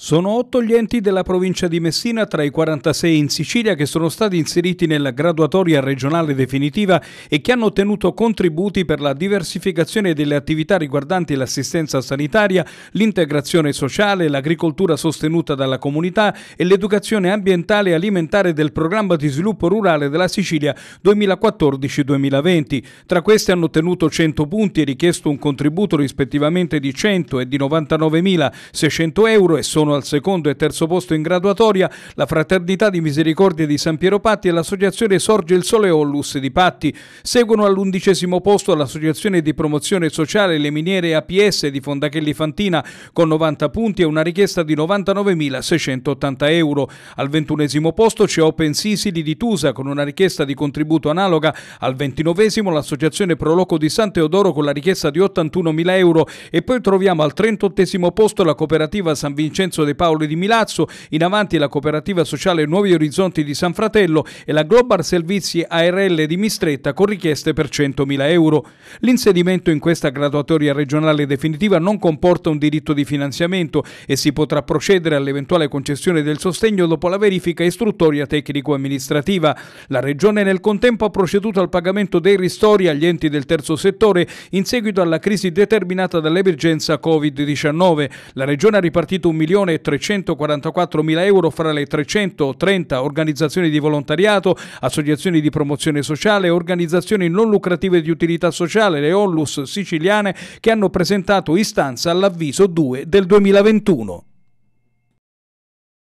Sono otto gli enti della provincia di Messina tra i 46 in Sicilia che sono stati inseriti nella graduatoria regionale definitiva e che hanno ottenuto contributi per la diversificazione delle attività riguardanti l'assistenza sanitaria, l'integrazione sociale, l'agricoltura sostenuta dalla comunità e l'educazione ambientale e alimentare del programma di sviluppo rurale della Sicilia 2014-2020. Tra questi hanno ottenuto 100 punti e richiesto un contributo rispettivamente di 100 e di 99.600 euro e sono sono al secondo e terzo posto in graduatoria la Fraternità di Misericordia di San Piero Patti e l'associazione Sorge il Sole Ollus di Patti. Seguono all'undicesimo posto l'associazione di promozione sociale Le Miniere APS di Fondachelli Fantina con 90 punti e una richiesta di 99.680 euro. Al ventunesimo posto c'è Open Sicily di Tusa con una richiesta di contributo analoga. Al ventinovesimo l'associazione Proloco di San Teodoro con la richiesta di 81.000 euro e poi troviamo al trentottesimo posto la cooperativa San Vincenzo Milazzo De Paolo di Milazzo, in avanti la cooperativa sociale Nuovi Orizzonti di San Fratello e la Global Servizi ARL di Mistretta con richieste per 100.000 euro. L'insedimento in questa graduatoria regionale definitiva non comporta un diritto di finanziamento e si potrà procedere all'eventuale concessione del sostegno dopo la verifica istruttoria tecnico-amministrativa. La Regione nel contempo ha proceduto al pagamento dei ristori agli enti del terzo settore in seguito alla crisi determinata dall'emergenza Covid-19. La Regione ha ripartito un milione 1.344.000 euro fra le 330 organizzazioni di volontariato, associazioni di promozione sociale, organizzazioni non lucrative di utilità sociale, le Onlus siciliane, che hanno presentato istanza all'avviso 2 del 2021.